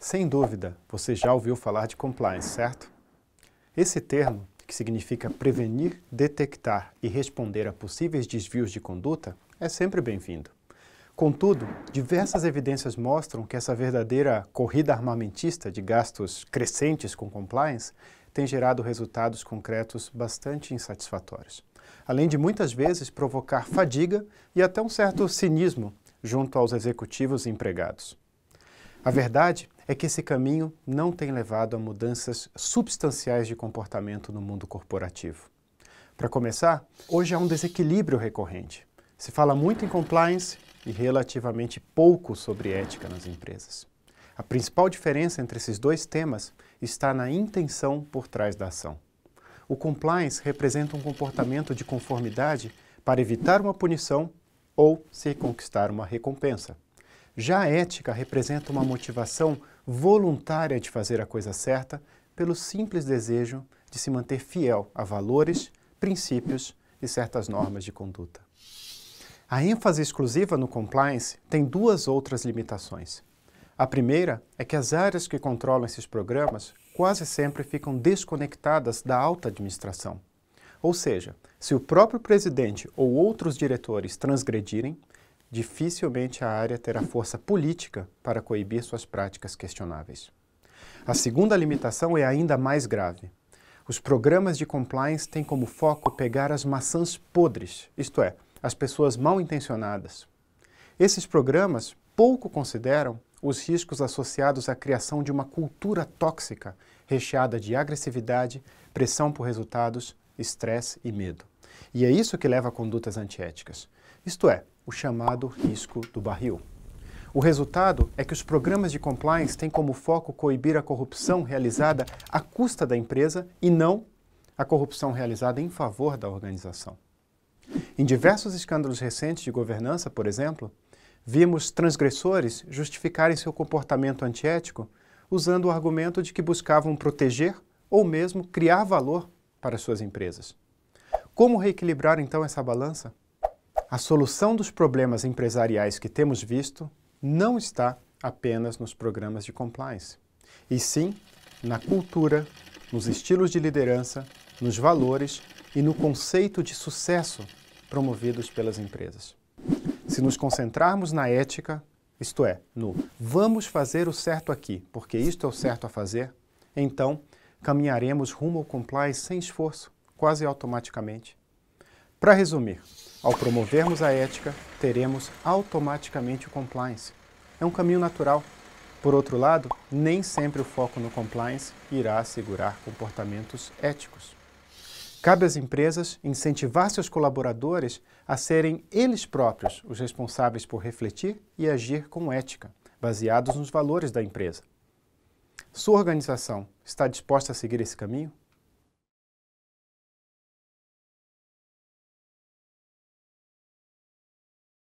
Sem dúvida, você já ouviu falar de compliance, certo? Esse termo, que significa prevenir, detectar e responder a possíveis desvios de conduta, é sempre bem-vindo. Contudo, diversas evidências mostram que essa verdadeira corrida armamentista de gastos crescentes com compliance tem gerado resultados concretos bastante insatisfatórios, além de muitas vezes provocar fadiga e até um certo cinismo junto aos executivos e empregados. A verdade é que esse caminho não tem levado a mudanças substanciais de comportamento no mundo corporativo. Para começar, hoje há um desequilíbrio recorrente. Se fala muito em compliance e relativamente pouco sobre ética nas empresas. A principal diferença entre esses dois temas está na intenção por trás da ação. O compliance representa um comportamento de conformidade para evitar uma punição ou se conquistar uma recompensa. Já a ética representa uma motivação voluntária de fazer a coisa certa pelo simples desejo de se manter fiel a valores, princípios e certas normas de conduta. A ênfase exclusiva no compliance tem duas outras limitações. A primeira é que as áreas que controlam esses programas quase sempre ficam desconectadas da alta administração. Ou seja, se o próprio presidente ou outros diretores transgredirem, dificilmente a área terá força política para coibir suas práticas questionáveis. A segunda limitação é ainda mais grave. Os programas de compliance têm como foco pegar as maçãs podres, isto é, as pessoas mal intencionadas. Esses programas pouco consideram os riscos associados à criação de uma cultura tóxica recheada de agressividade, pressão por resultados, estresse e medo. E é isso que leva a condutas antiéticas. Isto é, o chamado risco do barril. O resultado é que os programas de compliance têm como foco coibir a corrupção realizada à custa da empresa e não a corrupção realizada em favor da organização. Em diversos escândalos recentes de governança, por exemplo, vimos transgressores justificarem seu comportamento antiético usando o argumento de que buscavam proteger ou mesmo criar valor para suas empresas. Como reequilibrar então essa balança? A solução dos problemas empresariais que temos visto não está apenas nos programas de compliance, e sim na cultura, nos estilos de liderança, nos valores e no conceito de sucesso promovidos pelas empresas. Se nos concentrarmos na ética, isto é, no vamos fazer o certo aqui, porque isto é o certo a fazer, então caminharemos rumo ao compliance sem esforço, quase automaticamente. Para resumir, ao promovermos a ética, teremos automaticamente o compliance. É um caminho natural. Por outro lado, nem sempre o foco no compliance irá assegurar comportamentos éticos. Cabe às empresas incentivar seus colaboradores a serem eles próprios os responsáveis por refletir e agir com ética, baseados nos valores da empresa. Sua organização está disposta a seguir esse caminho?